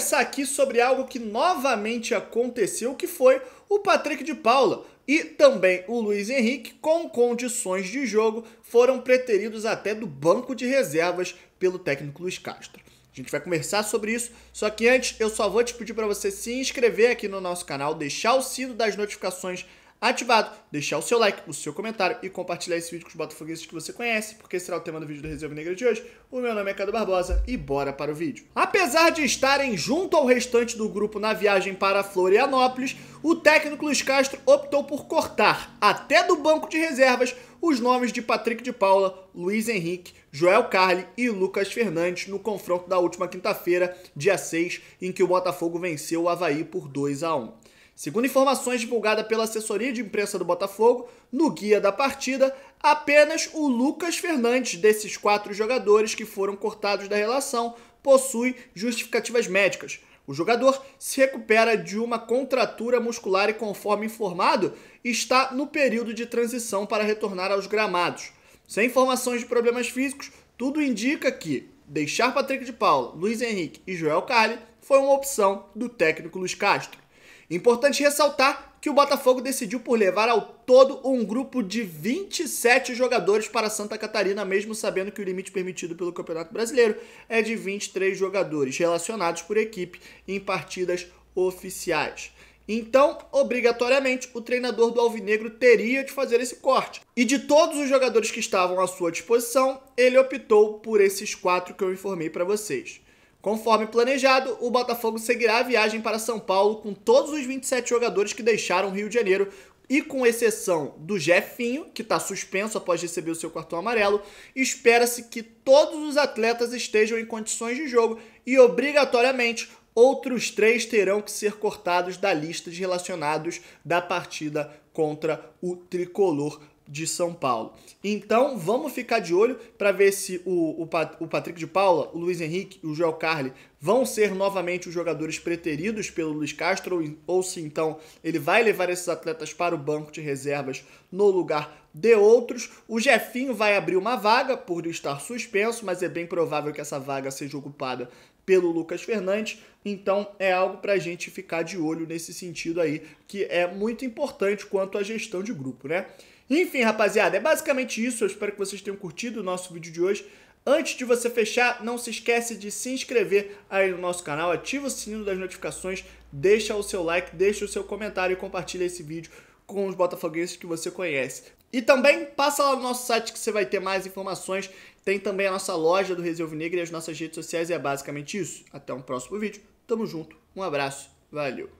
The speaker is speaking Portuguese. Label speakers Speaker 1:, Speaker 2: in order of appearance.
Speaker 1: conversar aqui sobre algo que novamente aconteceu, que foi o Patrick de Paula e também o Luiz Henrique, com condições de jogo, foram preteridos até do banco de reservas pelo técnico Luiz Castro. A gente vai conversar sobre isso, só que antes eu só vou te pedir para você se inscrever aqui no nosso canal, deixar o sino das notificações ativado, deixar o seu like, o seu comentário e compartilhar esse vídeo com os botafoguenses que você conhece, porque será o tema do vídeo do Reserva Negra de hoje. O meu nome é Cadu Barbosa e bora para o vídeo. Apesar de estarem junto ao restante do grupo na viagem para Florianópolis, o técnico Luiz Castro optou por cortar, até do banco de reservas, os nomes de Patrick de Paula, Luiz Henrique, Joel Carli e Lucas Fernandes no confronto da última quinta-feira, dia 6, em que o Botafogo venceu o Havaí por 2 a 1. Segundo informações divulgadas pela assessoria de imprensa do Botafogo, no guia da partida, apenas o Lucas Fernandes, desses quatro jogadores que foram cortados da relação, possui justificativas médicas. O jogador se recupera de uma contratura muscular e, conforme informado, está no período de transição para retornar aos gramados. Sem informações de problemas físicos, tudo indica que deixar Patrick de Paula, Luiz Henrique e Joel Carli foi uma opção do técnico Luiz Castro. Importante ressaltar que o Botafogo decidiu por levar ao todo um grupo de 27 jogadores para Santa Catarina, mesmo sabendo que o limite permitido pelo Campeonato Brasileiro é de 23 jogadores relacionados por equipe em partidas oficiais. Então, obrigatoriamente, o treinador do Alvinegro teria de fazer esse corte. E de todos os jogadores que estavam à sua disposição, ele optou por esses quatro que eu informei para vocês. Conforme planejado, o Botafogo seguirá a viagem para São Paulo com todos os 27 jogadores que deixaram o Rio de Janeiro e com exceção do Jefinho, que está suspenso após receber o seu cartão amarelo, espera-se que todos os atletas estejam em condições de jogo e obrigatoriamente outros três terão que ser cortados da lista de relacionados da partida contra o tricolor de São Paulo. Então vamos ficar de olho para ver se o, o, o, Patrick de Paula, o Luiz Henrique e o Joel Carli vão ser novamente os jogadores preteridos pelo Luiz Castro ou, ou se então ele vai levar esses atletas para o banco de reservas no lugar de outros. O Jefinho vai abrir uma vaga por estar suspenso, mas é bem provável que essa vaga seja ocupada pelo Lucas Fernandes. Então é algo para a gente ficar de olho nesse sentido aí, que é muito importante quando quanto à gestão de grupo, né? Enfim, rapaziada, é basicamente isso. Eu espero que vocês tenham curtido o nosso vídeo de hoje. Antes de você fechar, não se esquece de se inscrever aí no nosso canal, ativa o sininho das notificações, deixa o seu like, deixa o seu comentário e compartilha esse vídeo com os botafoguenses que você conhece. E também passa lá no nosso site que você vai ter mais informações. Tem também a nossa loja do Reserva Negra e as nossas redes sociais. E é basicamente isso. Até um próximo vídeo. Tamo junto. Um abraço. Valeu.